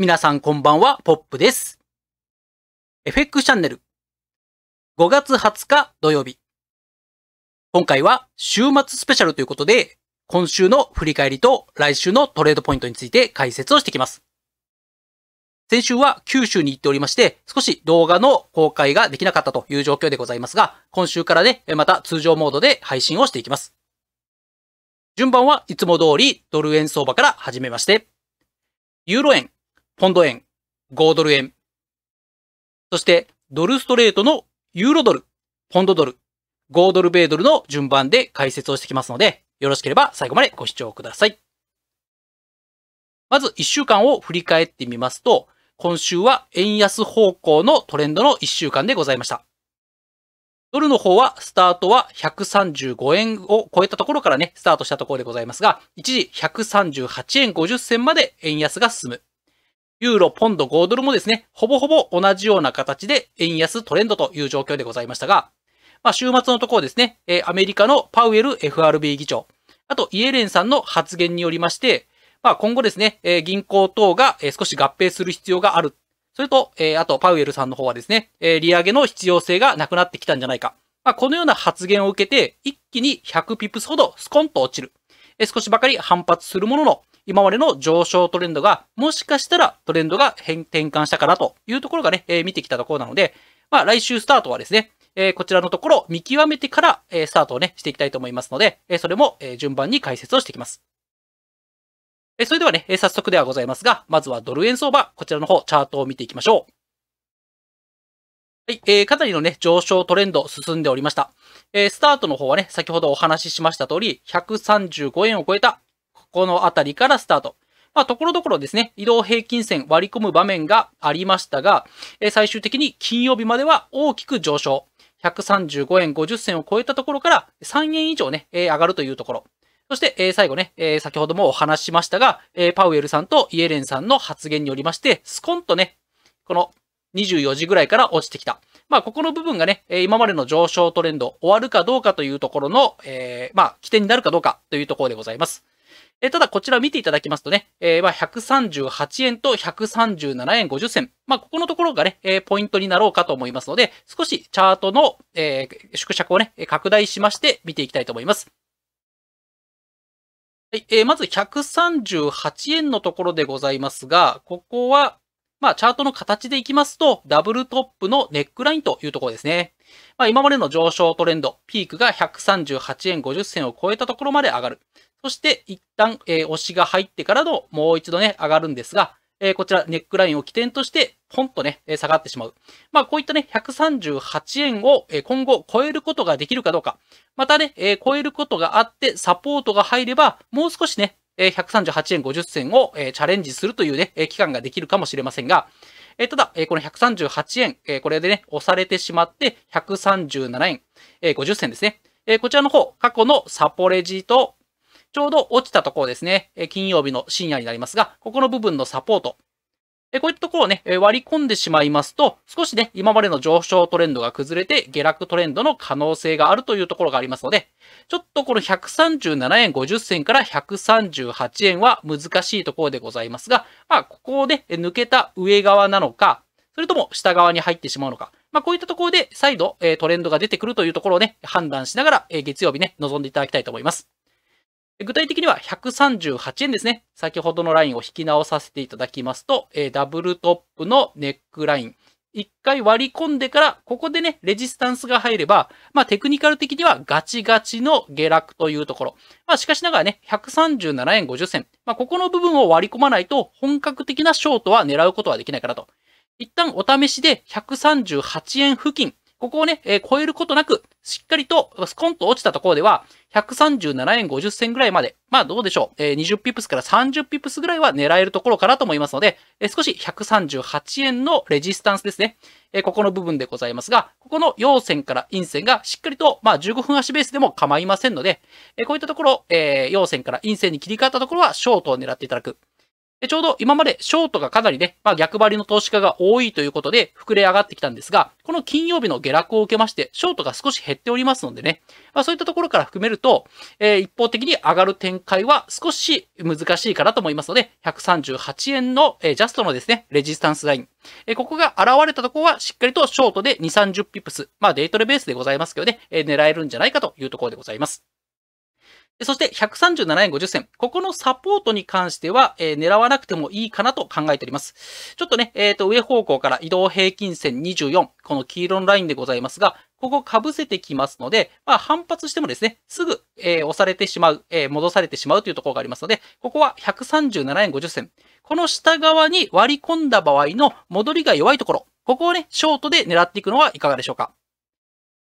皆さんこんばんは、ポップです。FX チャンネル5月20日土曜日。今回は週末スペシャルということで、今週の振り返りと来週のトレードポイントについて解説をしてきます。先週は九州に行っておりまして、少し動画の公開ができなかったという状況でございますが、今週からね、また通常モードで配信をしていきます。順番はいつも通りドル円相場から始めまして、ユーロ円、ポンド円、5ドル円。そして、ドルストレートのユーロドル、ポンドドル、5ドル米ドルの順番で解説をしてきますので、よろしければ最後までご視聴ください。まず1週間を振り返ってみますと、今週は円安方向のトレンドの1週間でございました。ドルの方はスタートは135円を超えたところからね、スタートしたところでございますが、一時138円50銭まで円安が進む。ユーロ、ポンド、5ドルもですね、ほぼほぼ同じような形で円安トレンドという状況でございましたが、まあ、週末のところですね、アメリカのパウエル FRB 議長、あとイエレンさんの発言によりまして、まあ、今後ですね、銀行等が、少し合併する必要がある。それと、あとパウエルさんの方はですね、利上げの必要性がなくなってきたんじゃないか。まあ、このような発言を受けて、一気に100ピプスほどスコンと落ちる。少しばかり反発するものの、今までの上昇トレンドが、もしかしたらトレンドが変転換したかなというところがね、えー、見てきたところなので、まあ、来週スタートはですね、えー、こちらのところ見極めてから、えー、スタートをね、していきたいと思いますので、えー、それも、え順番に解説をしていきます。えそれではね、え早速ではございますが、まずはドル円相場、こちらの方、チャートを見ていきましょう。はい、えー、かなりのね、上昇トレンド進んでおりました。えー、スタートの方はね、先ほどお話ししました通り、135円を超えたこの辺りからスタート。まあ、ところどころですね、移動平均線割り込む場面がありましたが、最終的に金曜日までは大きく上昇。135円50銭を超えたところから3円以上ね、上がるというところ。そして、最後ね、先ほどもお話ししましたが、パウエルさんとイエレンさんの発言によりまして、スコンとね、この24時ぐらいから落ちてきた。まあ、ここの部分がね、今までの上昇トレンド終わるかどうかというところの、まあ、起点になるかどうかというところでございます。えー、ただこちら見ていただきますとね、えー、まあ138円と137円50銭。まあ、ここのところがね、えー、ポイントになろうかと思いますので、少しチャートの、えー、縮尺をね、拡大しまして見ていきたいと思います。はい、えー、まず138円のところでございますが、ここは、まあ、チャートの形でいきますと、ダブルトップのネックラインというところですね。まあ、今までの上昇トレンド、ピークが138円50銭を超えたところまで上がる。そして一旦、えー、押しが入ってからのもう一度ね、上がるんですが、えー、こちらネックラインを起点として、ポンとね、下がってしまう。まあ、こういったね、138円を、今後超えることができるかどうか。またね、えー、超えることがあって、サポートが入れば、もう少しね、138円50銭を、チャレンジするというね、期間ができるかもしれませんが、えー、ただ、この138円、これでね、押されてしまって、137円、50銭ですね。こちらの方、過去のサポレジと、ちょうど落ちたところですね、金曜日の深夜になりますが、ここの部分のサポート、こういったところをね、割り込んでしまいますと、少しね、今までの上昇トレンドが崩れて、下落トレンドの可能性があるというところがありますので、ちょっとこの137円50銭から138円は難しいところでございますが、まあ、ここで抜けた上側なのか、それとも下側に入ってしまうのか、まあ、こういったところで再度トレンドが出てくるというところをね、判断しながら、月曜日ね、臨んでいただきたいと思います。具体的には138円ですね。先ほどのラインを引き直させていただきますと、えー、ダブルトップのネックライン。一回割り込んでから、ここでね、レジスタンスが入れば、まあテクニカル的にはガチガチの下落というところ。まあしかしながらね、137円50銭。まあここの部分を割り込まないと、本格的なショートは狙うことはできないかなと。一旦お試しで138円付近、ここをね、えー、超えることなく、しっかりとスコンと落ちたところでは、137円50銭ぐらいまで、まあどうでしょう、えー、20ピプスから30ピプスぐらいは狙えるところかなと思いますので、えー、少し138円のレジスタンスですね、えー、ここの部分でございますが、ここの陽線から陰線がしっかりと、まあ15分足ベースでも構いませんので、えこういったところ、え陽線から陰線に切り替わったところはショートを狙っていただく。で、ちょうど今までショートがかなりね、まあ逆張りの投資家が多いということで、膨れ上がってきたんですが、この金曜日の下落を受けまして、ショートが少し減っておりますのでね、まあそういったところから含めると、えー、一方的に上がる展開は少し難しいかなと思いますので、138円の、えー、ジャストのですね、レジスタンスライン。えー、ここが現れたところはしっかりとショートで2、30ピプス。まあデートレベースでございますけどね、えー、狙えるんじゃないかというところでございます。そして137円50銭。ここのサポートに関しては、えー、狙わなくてもいいかなと考えております。ちょっとね、えっ、ー、と、上方向から移動平均線24、この黄色のラインでございますが、ここ被せてきますので、まあ、反発してもですね、すぐ、えー、押されてしまう、えー、戻されてしまうというところがありますので、ここは137円50銭。この下側に割り込んだ場合の戻りが弱いところ、ここをね、ショートで狙っていくのはいかがでしょうか。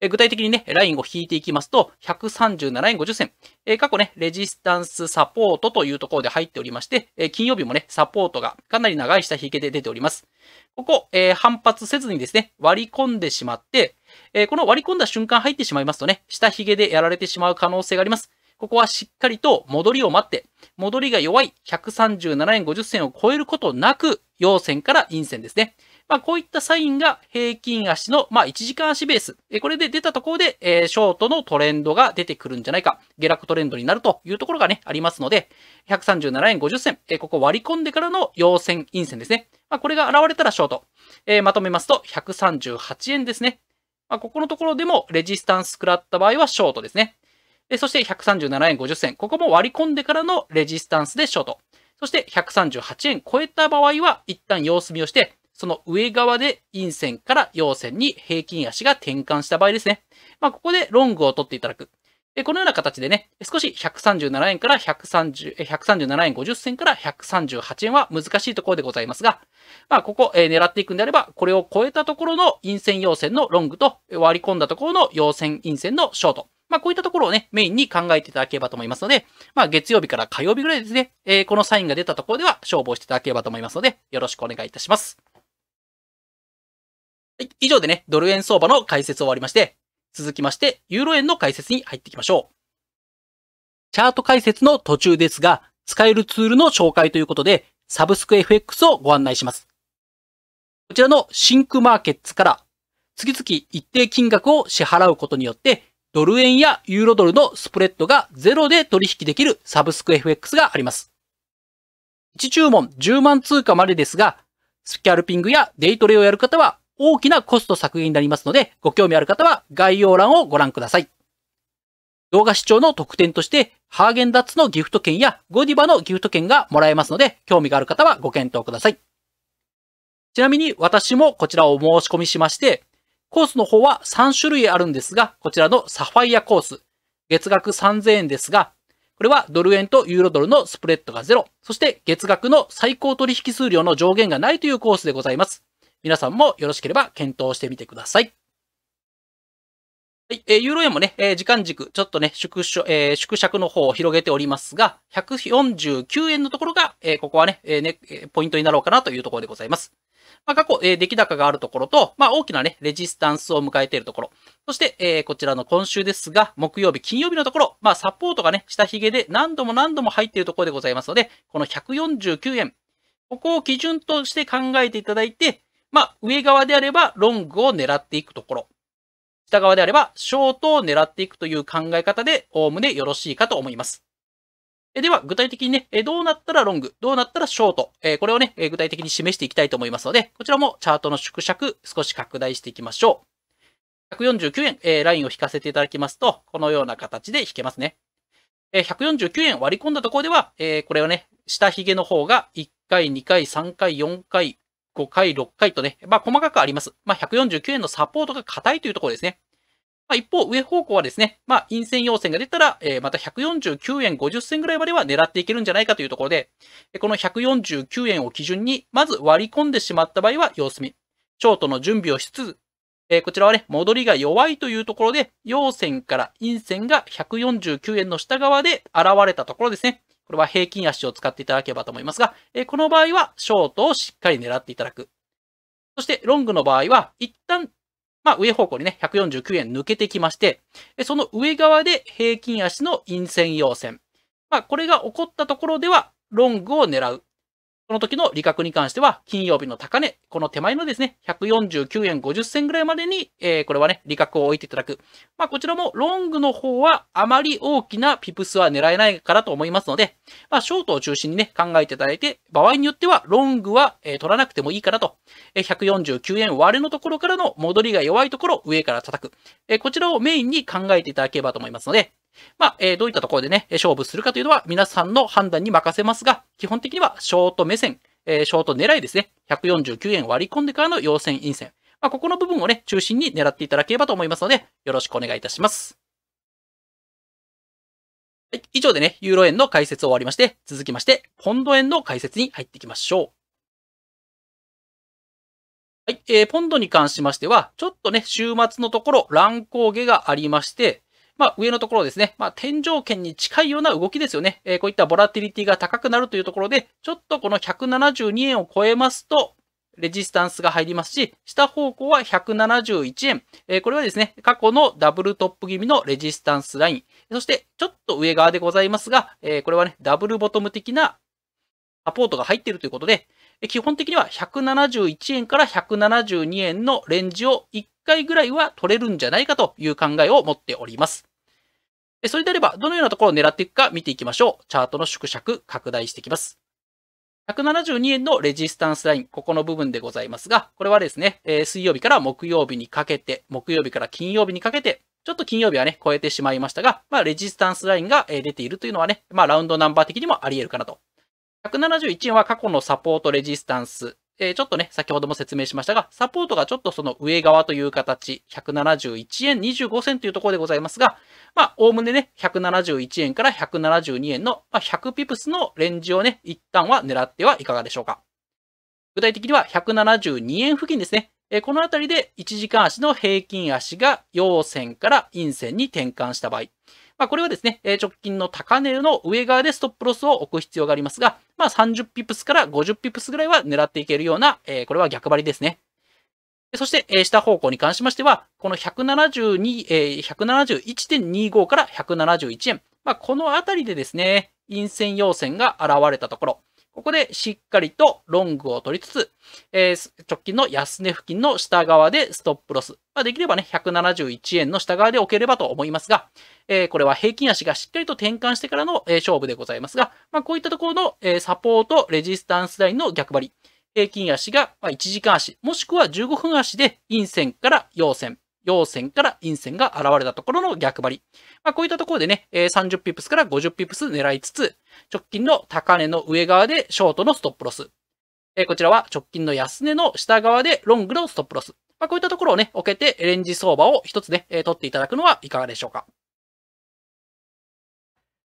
え具体的にね、ラインを引いていきますと、137円50銭。え過去ね、レジスタンスサポートというところで入っておりまして、え金曜日もね、サポートがかなり長い下引けで出ております。ここ、えー、反発せずにですね、割り込んでしまって、えー、この割り込んだ瞬間入ってしまいますとね、下髭でやられてしまう可能性があります。ここはしっかりと戻りを待って、戻りが弱い137円50銭を超えることなく、陽線から陰線ですね。まあ、こういったサインが平均足の、まあ、1時間足ベース。これで出たところで、えショートのトレンドが出てくるんじゃないか。下落トレンドになるというところがね、ありますので、137円50銭、えここ割り込んでからの陽線、陰線ですね。まあ、これが現れたらショート。えまとめますと、138円ですね。まあ、ここのところでもレジスタンス食らった場合はショートですね。そして137円50銭。ここも割り込んでからのレジスタンスでショート。そして138円超えた場合は一旦様子見をして、その上側で陰線から陽線に平均足が転換した場合ですね。まあ、ここでロングを取っていただく。で、このような形でね、少し137円から130、137円50銭から138円は難しいところでございますが、まあ、ここ、えー、狙っていくんであれば、これを超えたところの陰線陽線のロングと割り込んだところの陽線陰線のショート。まあ、こういったところをね、メインに考えていただければと思いますので、まあ、月曜日から火曜日ぐらいですね、えー、このサインが出たところでは勝負をしていただければと思いますので、よろしくお願いいたします。はい、以上でね、ドル円相場の解説を終わりまして、続きまして、ユーロ円の解説に入っていきましょう。チャート解説の途中ですが、使えるツールの紹介ということで、サブスク FX をご案内します。こちらのシンクマーケッツから、次々一定金額を支払うことによって、ドル円やユーロドルのスプレッドがゼロで取引できるサブスク FX があります。1注文10万通貨までですが、スキャルピングやデイトレをやる方は大きなコスト削減になりますので、ご興味ある方は概要欄をご覧ください。動画視聴の特典として、ハーゲンダッツのギフト券やゴディバのギフト券がもらえますので、興味がある方はご検討ください。ちなみに私もこちらを申し込みしまして、コースの方は3種類あるんですが、こちらのサファイアコース、月額3000円ですが、これはドル円とユーロドルのスプレッドがゼロ、そして月額の最高取引数量の上限がないというコースでございます。皆さんもよろしければ検討してみてください。はい、えー、ユーロ円もね、えー、時間軸、ちょっとね、縮小、えー、縮尺の方を広げておりますが、149円のところが、えー、ここはね、えー、ね、ポイントになろうかなというところでございます。まあ、過去、えー、出来高があるところと、まあ、大きなね、レジスタンスを迎えているところ。そして、えー、こちらの今週ですが、木曜日、金曜日のところ、まあ、サポートがね、下髭で何度も何度も入っているところでございますので、この149円、ここを基準として考えていただいて、まあ、上側であればロングを狙っていくところ。下側であればショートを狙っていくという考え方で、おおむねよろしいかと思います。では、具体的にね、どうなったらロング、どうなったらショート、これをね、具体的に示していきたいと思いますので、こちらもチャートの縮尺、少し拡大していきましょう。149円、ラインを引かせていただきますと、このような形で引けますね。149円割り込んだところでは、これをね、下髭の方が1回、2回、3回、4回、5回、6回とね、まあ細かくあります。まあ149円のサポートが硬いというところですね。まあ、一方、上方向はですね、まあ陰線陽線が出たら、えー、また149円50銭ぐらいまでは狙っていけるんじゃないかというところで、この149円を基準に、まず割り込んでしまった場合は様子見。ショートの準備をしつつ、えー、こちらはね、戻りが弱いというところで、陽線から陰線が149円の下側で現れたところですね。これは平均足を使っていただければと思いますが、この場合はショートをしっかり狙っていただく。そしてロングの場合は、一旦、まあ、上方向にね、149円抜けてきまして、その上側で平均足の陰線陽線。まあ、これが起こったところでは、ロングを狙う。この時の利確に関しては、金曜日の高値、この手前のですね、149円50銭ぐらいまでに、えー、これはね、利確を置いていただく。まあ、こちらもロングの方はあまり大きなピプスは狙えないかなと思いますので、まあ、ショートを中心にね、考えていただいて、場合によってはロングは、えー、取らなくてもいいかなと、えー、149円割れのところからの戻りが弱いところ、上から叩く。えー、こちらをメインに考えていただければと思いますので、まあ、えどういったところでね、勝負するかというのは皆さんの判断に任せますが、基本的にはショート目線、えショート狙いですね。149円割り込んでからの陽線陰線。まあ、ここの部分をね、中心に狙っていただければと思いますので、よろしくお願いいたします。はい、以上でね、ユーロ円の解説を終わりまして、続きまして、ポンド円の解説に入っていきましょう。はい、えー、ポンドに関しましては、ちょっとね、週末のところ乱高下がありまして、まあ、上のところですね、まあ、天井圏に近いような動きですよね。えー、こういったボラティリティが高くなるというところで、ちょっとこの172円を超えますと、レジスタンスが入りますし、下方向は171円。えー、これはですね、過去のダブルトップ気味のレジスタンスライン。そして、ちょっと上側でございますが、えー、これはね、ダブルボトム的なサポートが入っているということで、基本的には171円から172円のレンジを1回ぐらいは取れるんじゃないかという考えを持っております。それであれば、どのようなところを狙っていくか見ていきましょう。チャートの縮尺、拡大していきます。172円のレジスタンスライン、ここの部分でございますが、これはですね、水曜日から木曜日にかけて、木曜日から金曜日にかけて、ちょっと金曜日はね、超えてしまいましたが、まあ、レジスタンスラインが出ているというのはね、まあ、ラウンドナンバー的にもあり得るかなと171は過去のサポートレジスタンス。えー、ちょっとね、先ほども説明しましたが、サポートがちょっとその上側という形、171円25銭というところでございますが、まあ、おおむねね、171円から172円の、まあ、100ピプスのレンジをね、一旦は狙ってはいかがでしょうか。具体的には172円付近ですね。えー、このあたりで1時間足の平均足が陽線から陰線に転換した場合、まあ、これはですね、直近の高値の上側でストップロスを置く必要がありますが、まあ、30ピプスから50ピプスぐらいは狙っていけるような、えこれは逆張りですね。そして、え下方向に関しましては、この172、え171.25から171円。まあ、このあたりでですね、陰線陽線が現れたところ。ここでしっかりとロングを取りつつ、えー、直近の安値付近の下側でストップロス。まあ、できればね、171円の下側で置ければと思いますが、えー、これは平均足がしっかりと転換してからの、勝負でございますが、まあ、こういったところの、サポート、レジスタンスラインの逆張り。平均足が1時間足、もしくは15分足で陰線から陽線。陽線から陰線が現れたところの逆張り。まあ、こういったところでね、30ピプスから50ピプス狙いつつ、直近の高値の上側でショートのストップロス。こちらは直近の安値の下側でロングのストップロス。まあ、こういったところをね、置けてレンジ相場を一つね、取っていただくのはいかがでしょうか。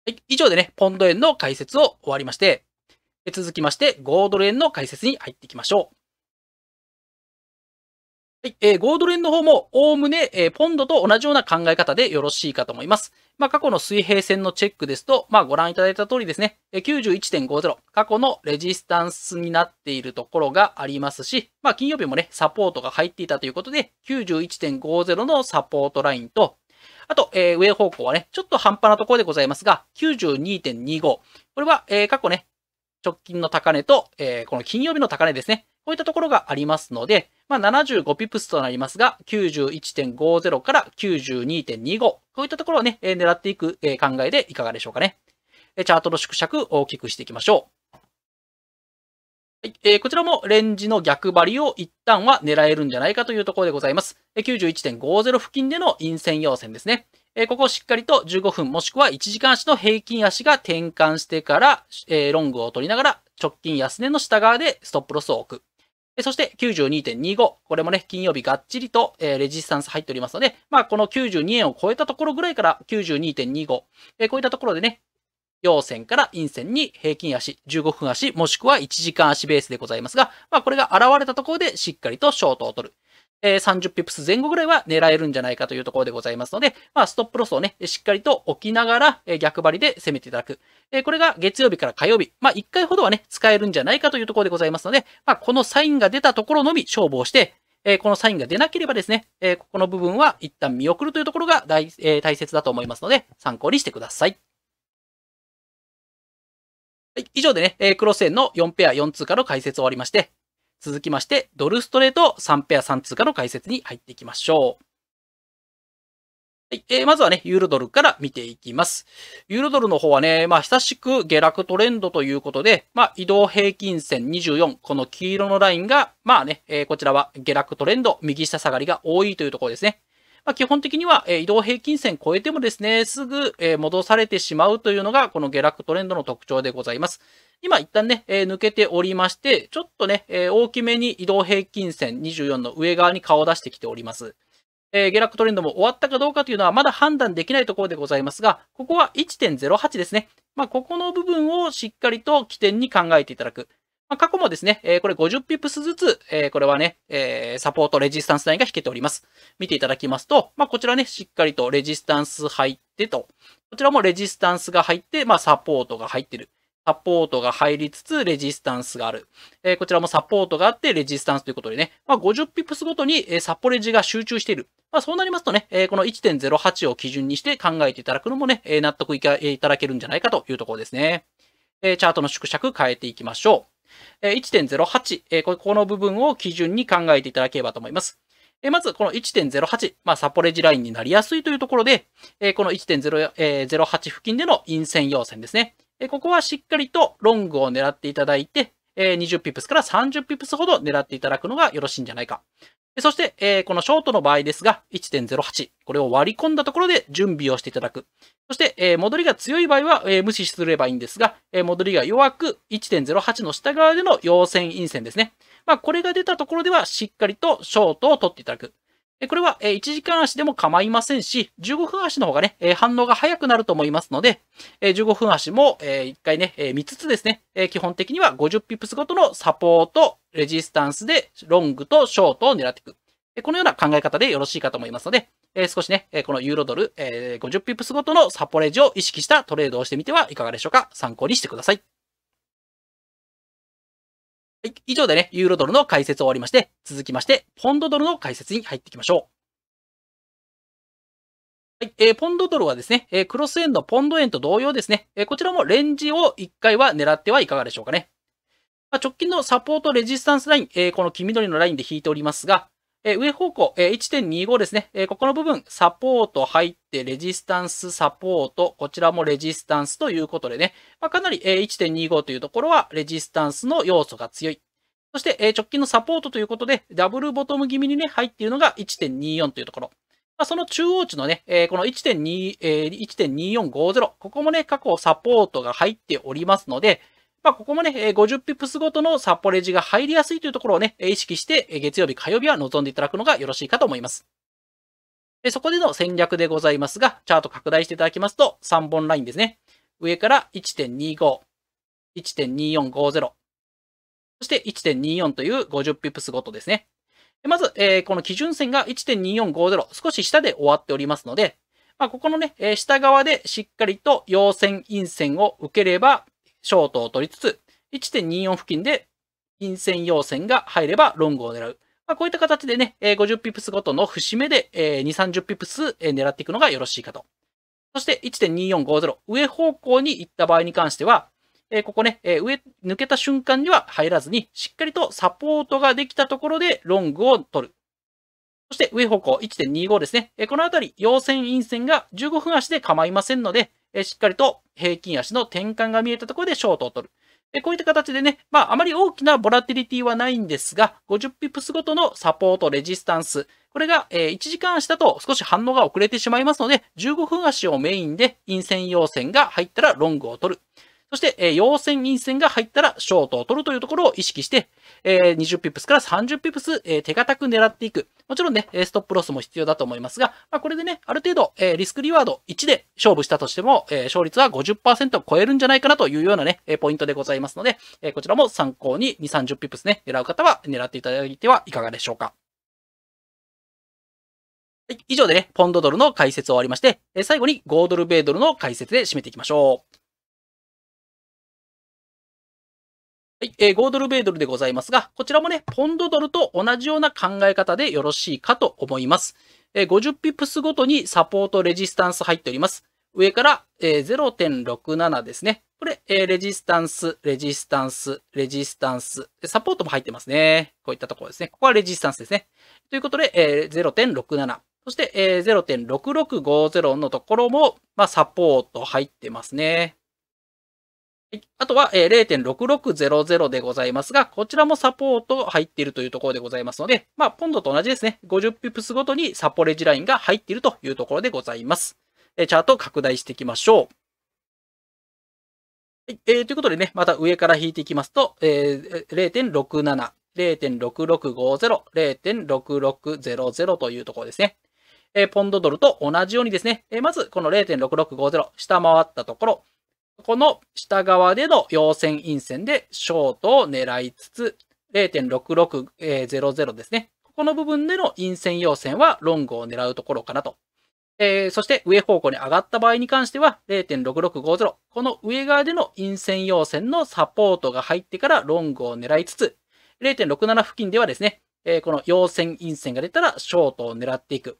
はい、以上でね、ポンド円の解説を終わりまして、続きまして、5ドル円の解説に入っていきましょう。はい、えー、ゴードレンの方も、おおむね、えー、ポンドと同じような考え方でよろしいかと思います。まあ、過去の水平線のチェックですと、まあ、ご覧いただいた通りですね、91.50、過去のレジスタンスになっているところがありますし、まあ、金曜日もね、サポートが入っていたということで、91.50のサポートラインと、あと、えー、上方向はね、ちょっと半端なところでございますが、92.25。これは、え過去ね、直近の高値と、えこの金曜日の高値ですね。こういったところがありますので、まあ、75ピプスとなりますが、91.50から92.25。こういったところをね、狙っていく、考えでいかがでしょうかね。チャートの縮尺大きくしていきましょう。はいえー、こちらもレンジの逆張りを一旦は狙えるんじゃないかというところでございます。91.50付近での陰線要線ですね。えー、ここをしっかりと15分もしくは1時間足の平均足が転換してから、えー、ロングを取りながら直近安値の下側でストップロスを置く。そして92.25。これもね、金曜日がっちりと、えー、レジスタンス入っておりますので、まあ、この92円を超えたところぐらいから92.25。えー、こういったところでね、陽線から陰線に平均足、15分足、もしくは1時間足ベースでございますが、まあ、これが現れたところでしっかりとショートを取る。え30ピプス前後ぐらいは狙えるんじゃないかというところでございますので、まあ、ストップロスをね、しっかりと置きながら、え逆張りで攻めていただく。えこれが月曜日から火曜日、まあ、1回ほどはね、使えるんじゃないかというところでございますので、まあ、このサインが出たところのみ勝負をして、えこのサインが出なければですね、えここの部分は一旦見送るというところが大,、え大切だと思いますので、参考にしてください。はい、以上でね、えー、クロス円の4ペア4通貨の解説を終わりまして、続きまして、ドルストレート3ペア3通貨の解説に入っていきましょう。はいえー、まずはね、ユーロドルから見ていきます。ユーロドルの方はね、まあ、久しく下落トレンドということで、まあ、移動平均線24、この黄色のラインが、まあね、えー、こちらは下落トレンド、右下下がりが多いというところですね。まあ、基本的には、え移動平均線超えてもですね、すぐ、え戻されてしまうというのが、この下落トレンドの特徴でございます。今一旦ね、えー、抜けておりまして、ちょっとね、えー、大きめに移動平均線24の上側に顔を出してきております。えー、下落トレンドも終わったかどうかというのはまだ判断できないところでございますが、ここは1.08ですね。まあ、ここの部分をしっかりと起点に考えていただく。ま過去もですね、えこれ50ピプスずつ、えこれはね、えサポートレジスタンスラインが引けております。見ていただきますと、まあ、こちらね、しっかりとレジスタンス入ってと、こちらもレジスタンスが入って、まあ、サポートが入ってる。サポートが入りつつ、レジスタンスがある。えこちらもサポートがあって、レジスタンスということでね、まあ、50ピプスごとに、サポレジが集中している。まあ、そうなりますとね、えこの1.08を基準にして考えていただくのもね、納得いただけるんじゃないかというところですね。えチャートの縮尺変えていきましょう。え1.08、えここの部分を基準に考えていただければと思います。えまず、この1.08、まあ、サポレジラインになりやすいというところで、えこの1.08、えー、付近での陰線要線ですね。えここはしっかりとロングを狙っていただいて、え20ピプスから30ピプスほど狙っていただくのがよろしいんじゃないかそして、えー、このショートの場合ですが、1.08。これを割り込んだところで準備をしていただく。そして、えー、戻りが強い場合は、えー、無視すればいいんですが、え戻りが弱く1.08の下側での陽線陰線ですね。まあ、これが出たところでは、しっかりとショートを取っていただく。これは1時間足でも構いませんし、15分足の方がね、反応が早くなると思いますので、15分足も1回ね、見つつですね、基本的には50ピップスごとのサポート、レジスタンスでロングとショートを狙っていく。このような考え方でよろしいかと思いますので、少しね、このユーロドル50ピップスごとのサポレージを意識したトレードをしてみてはいかがでしょうか。参考にしてください。はい、以上でね、ユーロドルの解説を終わりまして、続きまして、ポンドドルの解説に入っていきましょう。はい、えー、ポンドドルはですね、えー、クロス円のポンド円と同様ですね、えー、こちらもレンジを1回は狙ってはいかがでしょうかね。まあ、直近のサポートレジスタンスライン、えー、この黄緑のラインで引いておりますが、え上方向、え1.25ですね、えここの部分、サポート入って、レジスタンス、サポート、こちらもレジスタンスということでね、まあ、かなり、え1.25というところは、レジスタンスの要素が強い。そして、え直近のサポートということで、ダブルボトム気味にね、入っているのが1.24というところ。まあ、その中央値のね、えー、この1.2、えー、1.2450、ここもね、過去サポートが入っておりますので、まあ、ここもね、50ピップスごとのサポレジが入りやすいというところをね、意識して、月曜日、火曜日は臨んでいただくのがよろしいかと思います。そこでの戦略でございますが、チャート拡大していただきますと、3本ラインですね。上から1.25、1.2450、そして1.24という50ピップスごとですね。まず、えー、この基準線が1.2450、少し下で終わっておりますので、まあ、ここのね、下側でしっかりと陽線、陰線を受ければ、ショートを取りつつ、1.24付近で陰線陽線が入ればロングを狙う。まあ、こういった形でね、50ピプスごとの節目で2、30ピプス狙っていくのがよろしいかと。そして1.2450、上方向に行った場合に関しては、ここね、上抜けた瞬間には入らずに、しっかりとサポートができたところでロングを取る。そして上方向1.25ですね。このあたり、陽線陰線が15分足で構いませんので、えしっかりと平均足の転換が見えたところでショートを取る。でこういった形でね、まあ、あまり大きなボラティリティはないんですが、50ピプスごとのサポート、レジスタンス、これが、え1時間足だと少し反応が遅れてしまいますので、15分足をメインで陰線要線が入ったらロングを取る。そして、えー、陽線、陰線が入ったらショートを取るというところを意識して、えー、20ピップスから30ピップス、えー、手堅く狙っていく。もちろんね、ストップロスも必要だと思いますが、まあ、これでね、ある程度、えー、リスクリワード1で勝負したとしても、えー、勝率は50%を超えるんじゃないかなというようなね、ポイントでございますので、えー、こちらも参考に2、30ピップスね、狙う方は狙っていただいてはいかがでしょうか。以上でね、ポンドドルの解説を終わりまして、最後に5ドル米ドルの解説で締めていきましょう。はい、えー、5ドル米ドルでございますが、こちらもね、ポンドドルと同じような考え方でよろしいかと思います。えー、50ピップスごとにサポートレジスタンス入っております。上から、えー、0.67ですね。これ、えー、レジスタンス、レジスタンス、レジスタンス、サポートも入ってますね。こういったところですね。ここはレジスタンスですね。ということで、えー、0.67。そして、えー、0.6650のところも、まあ、サポート入ってますね。あとは、え0.6600でございますが、こちらもサポート入っているというところでございますので、まあ、ポンドと同じですね、50ピプスごとにサポレジラインが入っているというところでございます。えチャートを拡大していきましょう。はい、えー、ということでね、また上から引いていきますと、えー、0.67、0.6650、0.6600というところですね。えー、ポンドドルと同じようにですね、えまずこの0.6650、下回ったところ、この下側での陽線陰線でショートを狙いつつ、0.6600ですね。ここの部分での陰線陽線はロングを狙うところかなと。えー、そして上方向に上がった場合に関しては0.6650。この上側での陰線陽線のサポートが入ってからロングを狙いつつ、0.67付近ではですね、えー、この陽線陰線が出たらショートを狙っていく。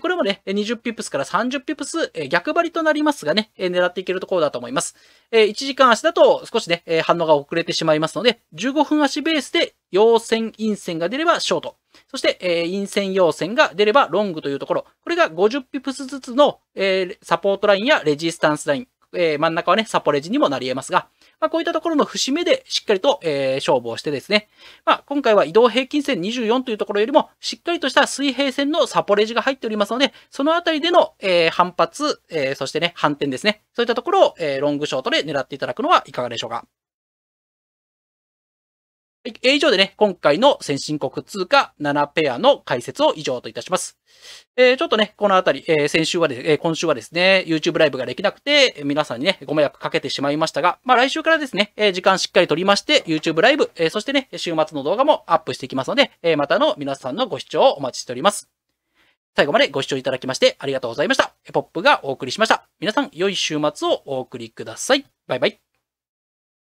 これもね、20ピプスから30ピプス、逆張りとなりますがね、狙っていけるところだと思います。1時間足だと少しね、反応が遅れてしまいますので、15分足ベースで陽線、陰線が出ればショート。そして、陰線、陽線が出ればロングというところ。これが50ピプスずつの、サポートラインやレジスタンスライン。真ん中はね、サポレジにもなり得ますが、まあ、こういったところの節目でしっかりと、えー、勝負をしてですね、まあ、今回は移動平均線24というところよりも、しっかりとした水平線のサポレージが入っておりますので、そのあたりでの、えー、反発、えー、そしてね、反転ですね、そういったところを、えー、ロングショートで狙っていただくのはいかがでしょうか。以上でね、今回の先進国通貨7ペアの解説を以上といたします。えー、ちょっとね、このあたり、えー、先週はでえー、今週はですね、YouTube ライブができなくて、皆さんにね、ご迷惑かけてしまいましたが、まあ来週からですね、え時間しっかり取りまして、YouTube ライブ、えそしてね、週末の動画もアップしていきますので、えまたの皆さんのご視聴をお待ちしております。最後までご視聴いただきましてありがとうございました。ポップがお送りしました。皆さん、良い週末をお送りください。バイバイ。